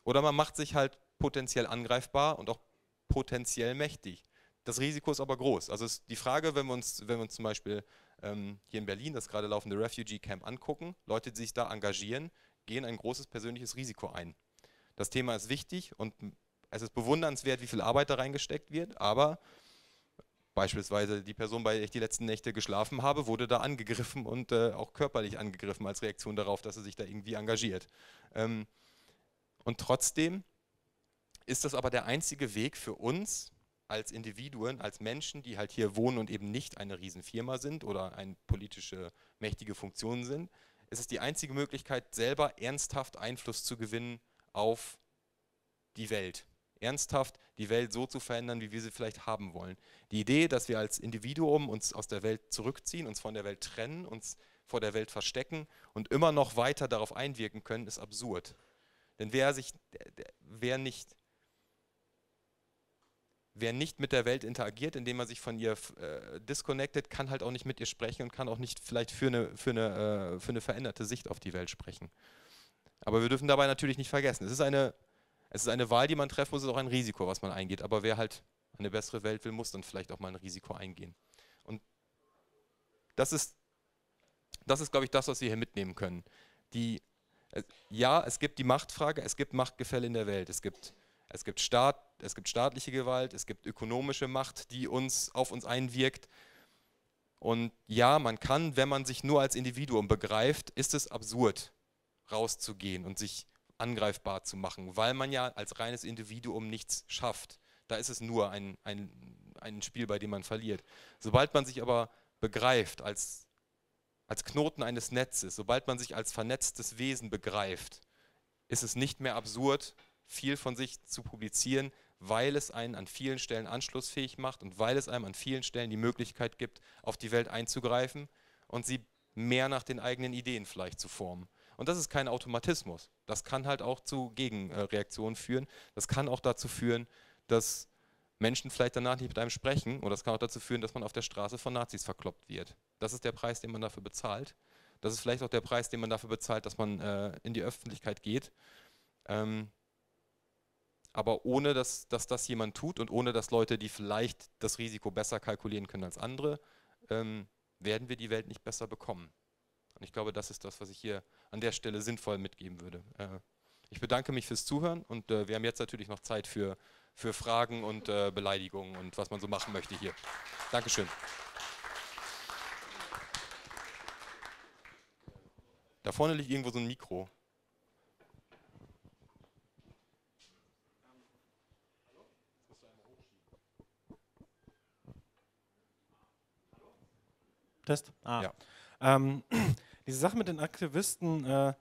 Oder man macht sich halt potenziell angreifbar und auch potenziell mächtig. Das Risiko ist aber groß. Also ist die Frage, wenn wir uns, wenn wir uns zum Beispiel ähm, hier in Berlin das gerade laufende Refugee Camp angucken, Leute, die sich da engagieren, gehen ein großes persönliches Risiko ein. Das Thema ist wichtig und es ist bewundernswert, wie viel Arbeit da reingesteckt wird, aber beispielsweise die Person, bei der ich die letzten Nächte geschlafen habe, wurde da angegriffen und äh, auch körperlich angegriffen als Reaktion darauf, dass sie sich da irgendwie engagiert. Ähm, und trotzdem ist das aber der einzige Weg für uns als Individuen, als Menschen, die halt hier wohnen und eben nicht eine Riesenfirma sind oder eine politische mächtige Funktion sind, Es ist die einzige Möglichkeit, selber ernsthaft Einfluss zu gewinnen auf die Welt. Ernsthaft die Welt so zu verändern, wie wir sie vielleicht haben wollen. Die Idee, dass wir als Individuum uns aus der Welt zurückziehen, uns von der Welt trennen, uns vor der Welt verstecken und immer noch weiter darauf einwirken können, ist absurd. Denn wer sich, wer nicht, wer nicht mit der Welt interagiert, indem er sich von ihr äh, disconnected, kann halt auch nicht mit ihr sprechen und kann auch nicht vielleicht für eine, für, eine, äh, für eine veränderte Sicht auf die Welt sprechen. Aber wir dürfen dabei natürlich nicht vergessen, es ist eine, es ist eine Wahl, die man treffen muss, es ist auch ein Risiko, was man eingeht. Aber wer halt eine bessere Welt will, muss dann vielleicht auch mal ein Risiko eingehen. Und das ist, das ist glaube ich, das, was wir hier mitnehmen können. Die ja, es gibt die Machtfrage, es gibt Machtgefälle in der Welt. Es gibt, es gibt, Staat, es gibt staatliche Gewalt, es gibt ökonomische Macht, die uns auf uns einwirkt. Und ja, man kann, wenn man sich nur als Individuum begreift, ist es absurd, rauszugehen und sich angreifbar zu machen, weil man ja als reines Individuum nichts schafft. Da ist es nur ein, ein, ein Spiel, bei dem man verliert. Sobald man sich aber begreift als als Knoten eines Netzes, sobald man sich als vernetztes Wesen begreift, ist es nicht mehr absurd, viel von sich zu publizieren, weil es einen an vielen Stellen anschlussfähig macht und weil es einem an vielen Stellen die Möglichkeit gibt, auf die Welt einzugreifen und sie mehr nach den eigenen Ideen vielleicht zu formen. Und das ist kein Automatismus. Das kann halt auch zu Gegenreaktionen führen. Das kann auch dazu führen, dass Menschen vielleicht danach nicht mit einem sprechen. Und das kann auch dazu führen, dass man auf der Straße von Nazis verkloppt wird. Das ist der Preis, den man dafür bezahlt. Das ist vielleicht auch der Preis, den man dafür bezahlt, dass man äh, in die Öffentlichkeit geht. Ähm, aber ohne, dass, dass das jemand tut und ohne, dass Leute, die vielleicht das Risiko besser kalkulieren können als andere, ähm, werden wir die Welt nicht besser bekommen. Und ich glaube, das ist das, was ich hier an der Stelle sinnvoll mitgeben würde. Äh, ich bedanke mich fürs Zuhören und äh, wir haben jetzt natürlich noch Zeit für, für Fragen und äh, Beleidigungen und was man so machen möchte hier. Dankeschön. Da vorne liegt irgendwo so ein Mikro. Test? Ah. Ja. Ähm, diese Sache mit den Aktivisten äh,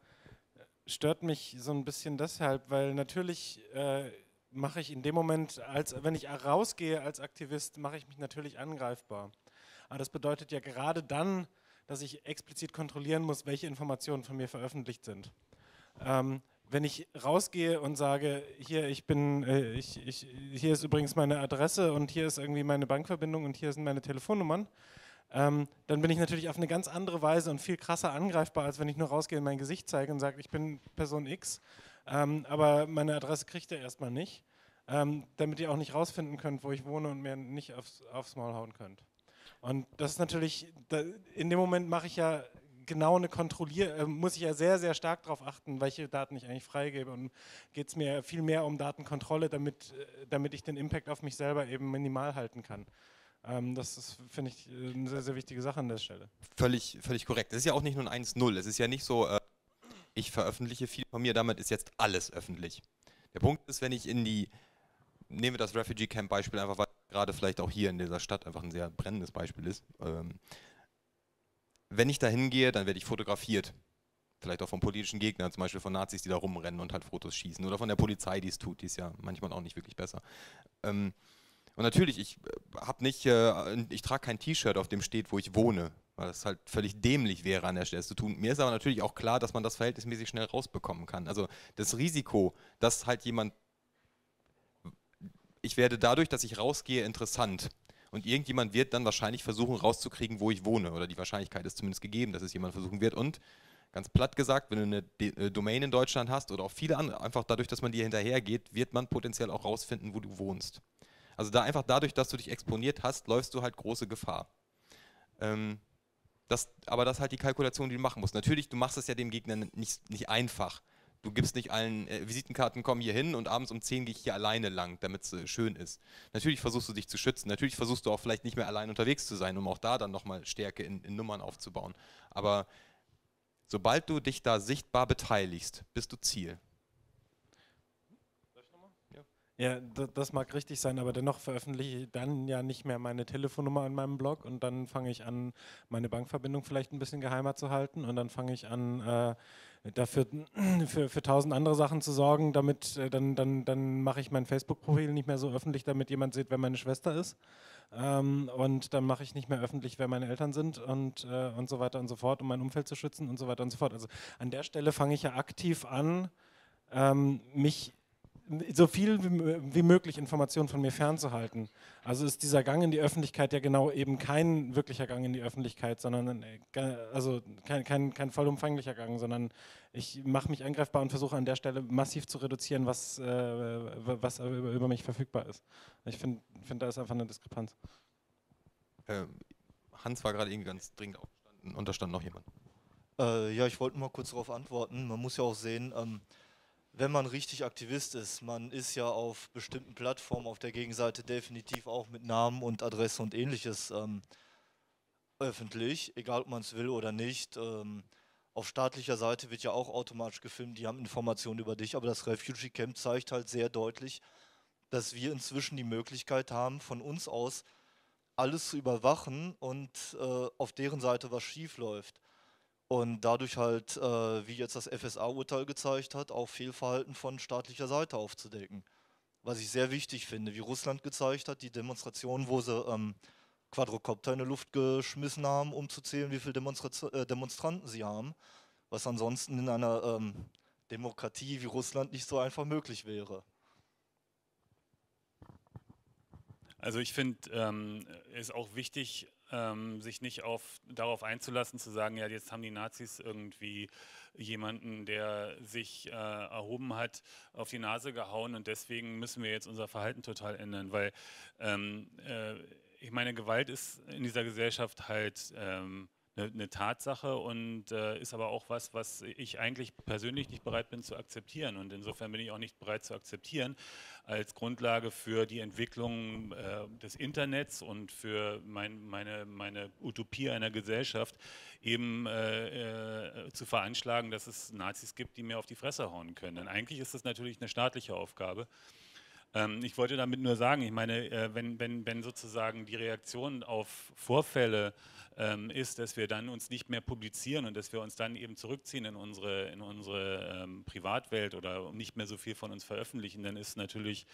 stört mich so ein bisschen deshalb, weil natürlich äh, mache ich in dem Moment, als wenn ich rausgehe als Aktivist, mache ich mich natürlich angreifbar. Aber das bedeutet ja gerade dann, dass ich explizit kontrollieren muss, welche Informationen von mir veröffentlicht sind. Ähm, wenn ich rausgehe und sage, hier, ich bin, äh, ich, ich, hier ist übrigens meine Adresse und hier ist irgendwie meine Bankverbindung und hier sind meine Telefonnummern, ähm, dann bin ich natürlich auf eine ganz andere Weise und viel krasser angreifbar, als wenn ich nur rausgehe und mein Gesicht zeige und sage, ich bin Person X, ähm, aber meine Adresse kriegt ihr erstmal nicht, ähm, damit ihr auch nicht rausfinden könnt, wo ich wohne und mir nicht aufs, aufs Maul hauen könnt. Und das ist natürlich, in dem Moment mache ich ja genau eine Kontrollier, äh, muss ich ja sehr, sehr stark darauf achten, welche Daten ich eigentlich freigebe. Und geht es mir viel mehr um Datenkontrolle, damit, äh, damit ich den Impact auf mich selber eben minimal halten kann. Ähm, das ist, finde ich, äh, eine sehr, sehr wichtige Sache an der Stelle. Völlig, völlig korrekt. Es ist ja auch nicht nur ein 1-0. Es ist ja nicht so, ich veröffentliche viel von mir, damit ist jetzt alles öffentlich. Der Punkt ist, wenn ich in die, nehmen wir das Refugee Camp Beispiel einfach weiter, gerade vielleicht auch hier in dieser Stadt einfach ein sehr brennendes Beispiel ist. Ähm, wenn ich da hingehe, dann werde ich fotografiert. Vielleicht auch von politischen Gegnern, zum Beispiel von Nazis, die da rumrennen und halt Fotos schießen. Oder von der Polizei, die es tut, die ist ja manchmal auch nicht wirklich besser. Ähm, und natürlich, ich äh, habe nicht, äh, ich trage kein T-Shirt, auf dem steht, wo ich wohne, weil das halt völlig dämlich wäre, an der Stelle zu tun. Mir ist aber natürlich auch klar, dass man das verhältnismäßig schnell rausbekommen kann. Also das Risiko, dass halt jemand ich werde dadurch, dass ich rausgehe, interessant. Und irgendjemand wird dann wahrscheinlich versuchen, rauszukriegen, wo ich wohne. Oder die Wahrscheinlichkeit ist zumindest gegeben, dass es jemand versuchen wird. Und ganz platt gesagt, wenn du eine D äh, Domain in Deutschland hast oder auch viele andere, einfach dadurch, dass man dir hinterhergeht, wird man potenziell auch rausfinden, wo du wohnst. Also da einfach dadurch, dass du dich exponiert hast, läufst du halt große Gefahr. Ähm, das, aber das ist halt die Kalkulation, die du machen musst. Natürlich, du machst es ja dem Gegner nicht, nicht einfach. Du gibst nicht allen äh, Visitenkarten, komm hier hin und abends um 10 gehe ich hier alleine lang, damit es äh, schön ist. Natürlich versuchst du dich zu schützen, natürlich versuchst du auch vielleicht nicht mehr allein unterwegs zu sein, um auch da dann nochmal Stärke in, in Nummern aufzubauen. Aber sobald du dich da sichtbar beteiligst, bist du Ziel. Ja, das mag richtig sein, aber dennoch veröffentliche ich dann ja nicht mehr meine Telefonnummer in meinem Blog und dann fange ich an, meine Bankverbindung vielleicht ein bisschen geheimer zu halten und dann fange ich an, äh, dafür für, für tausend andere Sachen zu sorgen, damit äh, dann, dann, dann mache ich mein Facebook-Profil nicht mehr so öffentlich, damit jemand sieht, wer meine Schwester ist. Ähm, und dann mache ich nicht mehr öffentlich, wer meine Eltern sind und, äh, und so weiter und so fort, um mein Umfeld zu schützen und so weiter und so fort. Also an der Stelle fange ich ja aktiv an, ähm, mich so viel wie möglich Informationen von mir fernzuhalten. Also ist dieser Gang in die Öffentlichkeit ja genau eben kein wirklicher Gang in die Öffentlichkeit, sondern äh, also kein, kein, kein vollumfänglicher Gang, sondern ich mache mich angreifbar und versuche an der Stelle massiv zu reduzieren, was, äh, was über, über, mich verfügbar ist. Ich finde, find, da ist einfach eine Diskrepanz. Ähm, Hans war gerade irgendwie ganz dringend aufgestanden und da stand noch jemand. Äh, ja, ich wollte mal kurz darauf antworten. Man muss ja auch sehen, ähm, wenn man richtig Aktivist ist. Man ist ja auf bestimmten Plattformen auf der Gegenseite definitiv auch mit Namen und Adresse und ähnliches ähm, öffentlich, egal ob man es will oder nicht. Ähm, auf staatlicher Seite wird ja auch automatisch gefilmt, die haben Informationen über dich, aber das Refugee Camp zeigt halt sehr deutlich, dass wir inzwischen die Möglichkeit haben, von uns aus alles zu überwachen und äh, auf deren Seite was schief läuft. Und dadurch halt, äh, wie jetzt das FSA-Urteil gezeigt hat, auch Fehlverhalten von staatlicher Seite aufzudecken. Was ich sehr wichtig finde, wie Russland gezeigt hat, die Demonstrationen, wo sie ähm, Quadrocopter in die Luft geschmissen haben, um zu zählen, wie viele Demonstra äh, Demonstranten sie haben, was ansonsten in einer ähm, Demokratie wie Russland nicht so einfach möglich wäre. Also ich finde, es ähm, ist auch wichtig, ähm, sich nicht auf, darauf einzulassen, zu sagen, ja, jetzt haben die Nazis irgendwie jemanden, der sich äh, erhoben hat, auf die Nase gehauen und deswegen müssen wir jetzt unser Verhalten total ändern, weil ähm, äh, ich meine, Gewalt ist in dieser Gesellschaft halt ähm, eine, eine Tatsache und äh, ist aber auch was, was ich eigentlich persönlich nicht bereit bin zu akzeptieren. Und insofern bin ich auch nicht bereit zu akzeptieren als Grundlage für die Entwicklung äh, des Internets und für mein, meine, meine Utopie einer Gesellschaft eben äh, äh zu veranschlagen, dass es Nazis gibt, die mir auf die Fresse hauen können. Denn eigentlich ist das natürlich eine staatliche Aufgabe. Ähm, ich wollte damit nur sagen, ich meine, äh, wenn, wenn, wenn sozusagen die Reaktion auf Vorfälle ähm, ist, dass wir dann uns nicht mehr publizieren und dass wir uns dann eben zurückziehen in unsere, in unsere ähm, Privatwelt oder nicht mehr so viel von uns veröffentlichen, dann ist natürlich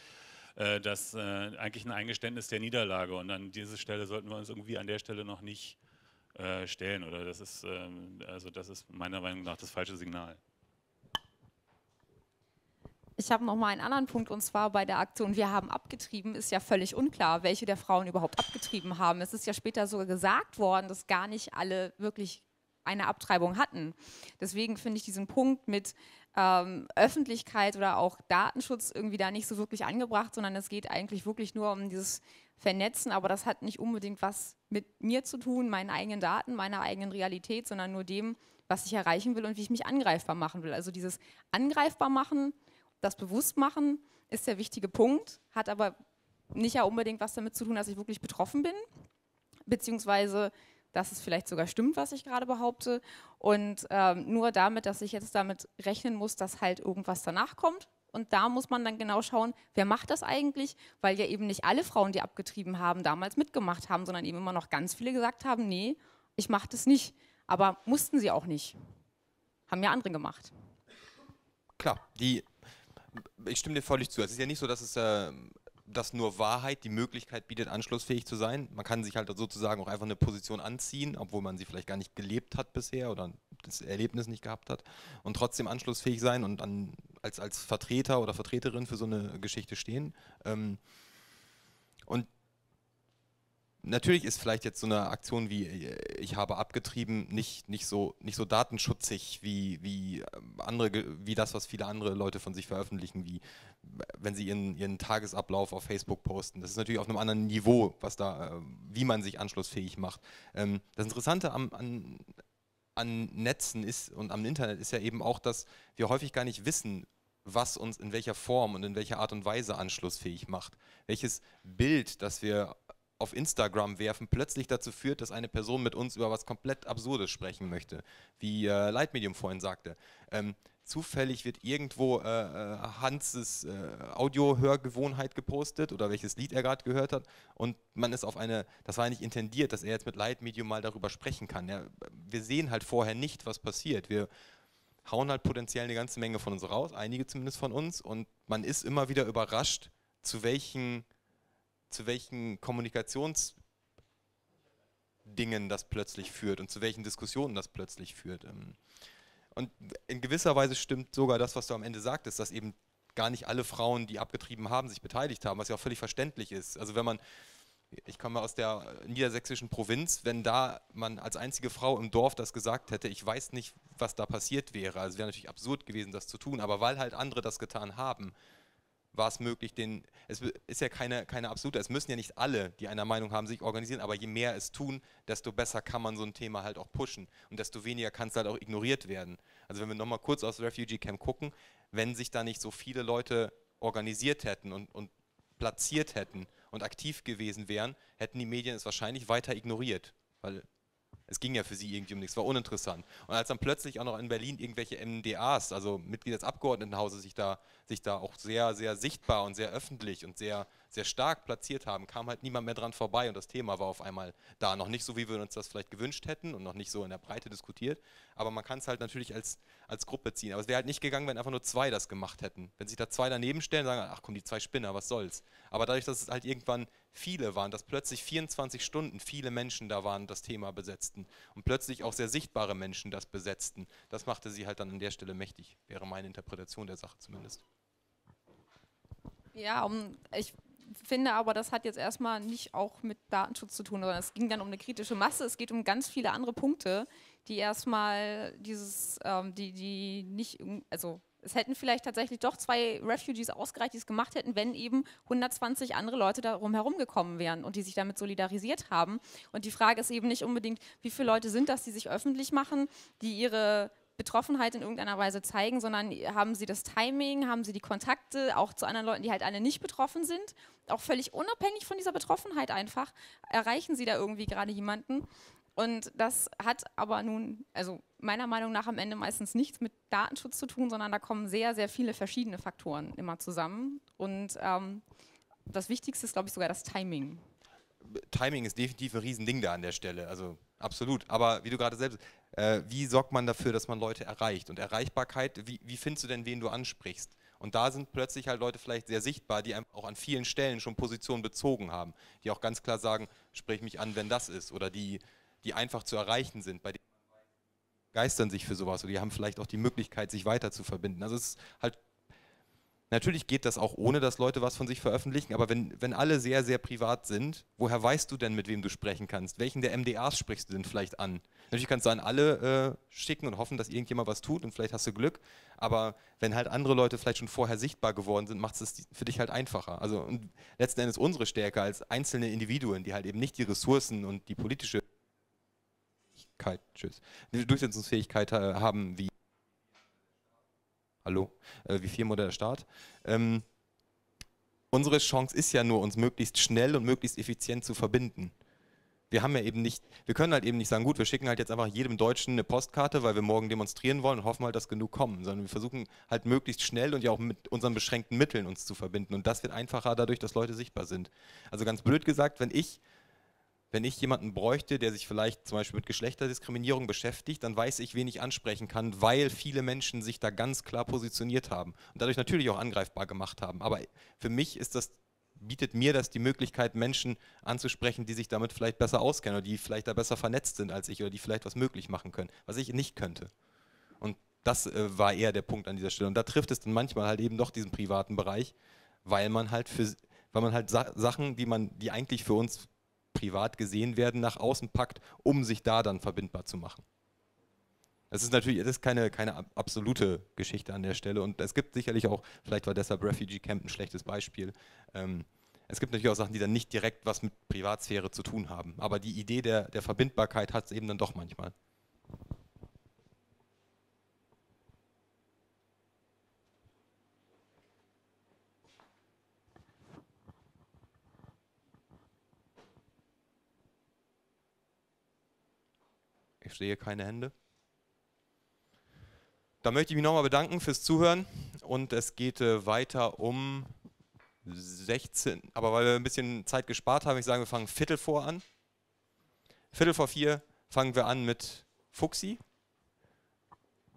äh, das äh, eigentlich ein Eingeständnis der Niederlage. Und an dieser Stelle sollten wir uns irgendwie an der Stelle noch nicht äh, stellen. Oder das ist, ähm, also das ist meiner Meinung nach das falsche Signal. Ich habe noch mal einen anderen Punkt und zwar bei der Aktion Wir haben abgetrieben ist ja völlig unklar, welche der Frauen überhaupt abgetrieben haben. Es ist ja später sogar gesagt worden, dass gar nicht alle wirklich eine Abtreibung hatten. Deswegen finde ich diesen Punkt mit ähm, Öffentlichkeit oder auch Datenschutz irgendwie da nicht so wirklich angebracht, sondern es geht eigentlich wirklich nur um dieses Vernetzen, aber das hat nicht unbedingt was mit mir zu tun, meinen eigenen Daten, meiner eigenen Realität, sondern nur dem, was ich erreichen will und wie ich mich angreifbar machen will. Also dieses Angreifbar machen das Bewusstmachen ist der wichtige Punkt, hat aber nicht ja unbedingt was damit zu tun, dass ich wirklich betroffen bin, beziehungsweise dass es vielleicht sogar stimmt, was ich gerade behaupte. Und ähm, nur damit, dass ich jetzt damit rechnen muss, dass halt irgendwas danach kommt. Und da muss man dann genau schauen, wer macht das eigentlich, weil ja eben nicht alle Frauen, die abgetrieben haben, damals mitgemacht haben, sondern eben immer noch ganz viele gesagt haben, nee, ich mache das nicht. Aber mussten sie auch nicht. Haben ja andere gemacht. Klar, die ich stimme dir völlig zu. Es ist ja nicht so, dass es äh, dass nur Wahrheit die Möglichkeit bietet, anschlussfähig zu sein. Man kann sich halt sozusagen auch einfach eine Position anziehen, obwohl man sie vielleicht gar nicht gelebt hat bisher oder das Erlebnis nicht gehabt hat und trotzdem anschlussfähig sein und dann als, als Vertreter oder Vertreterin für so eine Geschichte stehen. Ähm, und natürlich ist vielleicht jetzt so eine Aktion wie äh, ich habe abgetrieben nicht, nicht, so, nicht so datenschutzig wie, wie, ähm, andere, wie das, was viele andere Leute von sich veröffentlichen, wie wenn sie ihren, ihren Tagesablauf auf Facebook posten. Das ist natürlich auf einem anderen Niveau, was da, äh, wie man sich anschlussfähig macht. Ähm, das Interessante am, an, an Netzen ist und am Internet ist ja eben auch, dass wir häufig gar nicht wissen, was uns in welcher Form und in welcher Art und Weise anschlussfähig macht. Welches Bild, das wir auf Instagram werfen, plötzlich dazu führt, dass eine Person mit uns über was komplett Absurdes sprechen möchte, wie äh, Leitmedium vorhin sagte. Ähm, zufällig wird irgendwo äh, äh Hanses äh, audio gepostet oder welches Lied er gerade gehört hat und man ist auf eine, das war nicht intendiert, dass er jetzt mit Leitmedium mal darüber sprechen kann. Ja, wir sehen halt vorher nicht, was passiert. Wir hauen halt potenziell eine ganze Menge von uns raus, einige zumindest von uns und man ist immer wieder überrascht, zu welchen zu welchen Kommunikationsdingen das plötzlich führt und zu welchen Diskussionen das plötzlich führt. Ähm. Und in gewisser Weise stimmt sogar das, was du am Ende sagtest, dass eben gar nicht alle Frauen, die abgetrieben haben, sich beteiligt haben, was ja auch völlig verständlich ist. Also wenn man, ich komme aus der niedersächsischen Provinz, wenn da man als einzige Frau im Dorf das gesagt hätte, ich weiß nicht, was da passiert wäre. Also wäre natürlich absurd gewesen, das zu tun, aber weil halt andere das getan haben, war es möglich, den, es ist ja keine, keine absolute, es müssen ja nicht alle, die einer Meinung haben, sich organisieren, aber je mehr es tun, desto besser kann man so ein Thema halt auch pushen und desto weniger kann es halt auch ignoriert werden. Also wenn wir nochmal kurz aufs Refugee Camp gucken, wenn sich da nicht so viele Leute organisiert hätten und, und platziert hätten und aktiv gewesen wären, hätten die Medien es wahrscheinlich weiter ignoriert, weil es ging ja für sie irgendwie um nichts, war uninteressant. Und als dann plötzlich auch noch in Berlin irgendwelche MDAs, also Mitglieder des Abgeordnetenhauses, sich da, sich da auch sehr, sehr sichtbar und sehr öffentlich und sehr, sehr stark platziert haben, kam halt niemand mehr dran vorbei und das Thema war auf einmal da. Noch nicht so, wie wir uns das vielleicht gewünscht hätten und noch nicht so in der Breite diskutiert, aber man kann es halt natürlich als, als Gruppe ziehen. Aber es wäre halt nicht gegangen, wenn einfach nur zwei das gemacht hätten. Wenn sich da zwei daneben stellen und sagen, ach komm, die zwei Spinner, was soll's. Aber dadurch, dass es halt irgendwann viele waren, dass plötzlich 24 Stunden viele Menschen da waren, das Thema besetzten und plötzlich auch sehr sichtbare Menschen das besetzten. Das machte sie halt dann an der Stelle mächtig, wäre meine Interpretation der Sache zumindest. Ja, um, ich finde aber, das hat jetzt erstmal nicht auch mit Datenschutz zu tun, sondern es ging dann um eine kritische Masse. Es geht um ganz viele andere Punkte, die erstmal dieses, ähm, die, die nicht, also es hätten vielleicht tatsächlich doch zwei Refugees ausgereicht, die es gemacht hätten, wenn eben 120 andere Leute darum herumgekommen wären und die sich damit solidarisiert haben. Und die Frage ist eben nicht unbedingt, wie viele Leute sind das, die sich öffentlich machen, die ihre Betroffenheit in irgendeiner Weise zeigen, sondern haben sie das Timing, haben sie die Kontakte auch zu anderen Leuten, die halt alle nicht betroffen sind, auch völlig unabhängig von dieser Betroffenheit einfach, erreichen sie da irgendwie gerade jemanden. Und das hat aber nun, also meiner Meinung nach am Ende meistens nichts mit Datenschutz zu tun, sondern da kommen sehr, sehr viele verschiedene Faktoren immer zusammen. Und ähm, das Wichtigste ist, glaube ich, sogar das Timing. Timing ist definitiv ein Riesending da an der Stelle. Also absolut. Aber wie du gerade selbst, äh, wie sorgt man dafür, dass man Leute erreicht? Und Erreichbarkeit, wie, wie findest du denn, wen du ansprichst? Und da sind plötzlich halt Leute vielleicht sehr sichtbar, die auch an vielen Stellen schon Positionen bezogen haben, die auch ganz klar sagen, sprich mich an, wenn das ist. Oder die, die einfach zu erreichen sind, bei denen begeistern sich für sowas oder die haben vielleicht auch die Möglichkeit, sich weiter zu verbinden. Also es ist halt, natürlich geht das auch ohne, dass Leute was von sich veröffentlichen, aber wenn, wenn alle sehr, sehr privat sind, woher weißt du denn, mit wem du sprechen kannst? Welchen der MDAs sprichst du denn vielleicht an? Natürlich kannst du an alle äh, schicken und hoffen, dass irgendjemand was tut und vielleicht hast du Glück, aber wenn halt andere Leute vielleicht schon vorher sichtbar geworden sind, macht es für dich halt einfacher. Also letzten Endes unsere Stärke als einzelne Individuen, die halt eben nicht die Ressourcen und die politische Durchsetzungsfähigkeit, tschüss, eine Durchsetzungsfähigkeit haben wie Hallo, äh, wie Firma oder der Staat. Ähm, unsere Chance ist ja nur, uns möglichst schnell und möglichst effizient zu verbinden. Wir haben ja eben nicht, wir können halt eben nicht sagen, gut, wir schicken halt jetzt einfach jedem Deutschen eine Postkarte, weil wir morgen demonstrieren wollen und hoffen halt, dass genug kommen, sondern wir versuchen halt möglichst schnell und ja auch mit unseren beschränkten Mitteln uns zu verbinden. Und das wird einfacher dadurch, dass Leute sichtbar sind. Also ganz blöd gesagt, wenn ich wenn ich jemanden bräuchte, der sich vielleicht zum Beispiel mit Geschlechterdiskriminierung beschäftigt, dann weiß ich, wen ich ansprechen kann, weil viele Menschen sich da ganz klar positioniert haben und dadurch natürlich auch angreifbar gemacht haben. Aber für mich ist das bietet mir das die Möglichkeit, Menschen anzusprechen, die sich damit vielleicht besser auskennen oder die vielleicht da besser vernetzt sind als ich oder die vielleicht was möglich machen können, was ich nicht könnte. Und das äh, war eher der Punkt an dieser Stelle. Und da trifft es dann manchmal halt eben doch diesen privaten Bereich, weil man halt für, weil man halt Sa Sachen, die man, die eigentlich für uns privat gesehen werden, nach außen packt, um sich da dann verbindbar zu machen. Das ist natürlich das ist keine, keine absolute Geschichte an der Stelle und es gibt sicherlich auch, vielleicht war deshalb Refugee Camp ein schlechtes Beispiel. Ähm, es gibt natürlich auch Sachen, die dann nicht direkt was mit Privatsphäre zu tun haben, aber die Idee der, der Verbindbarkeit hat es eben dann doch manchmal. Ich sehe keine Hände. Da möchte ich mich nochmal bedanken fürs Zuhören und es geht äh, weiter um 16, aber weil wir ein bisschen Zeit gespart haben, ich sage, wir fangen Viertel vor an. Viertel vor vier fangen wir an mit Fuxi.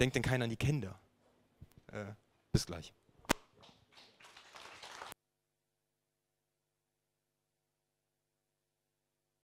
Denkt denn keiner an die Kinder? Äh, bis gleich.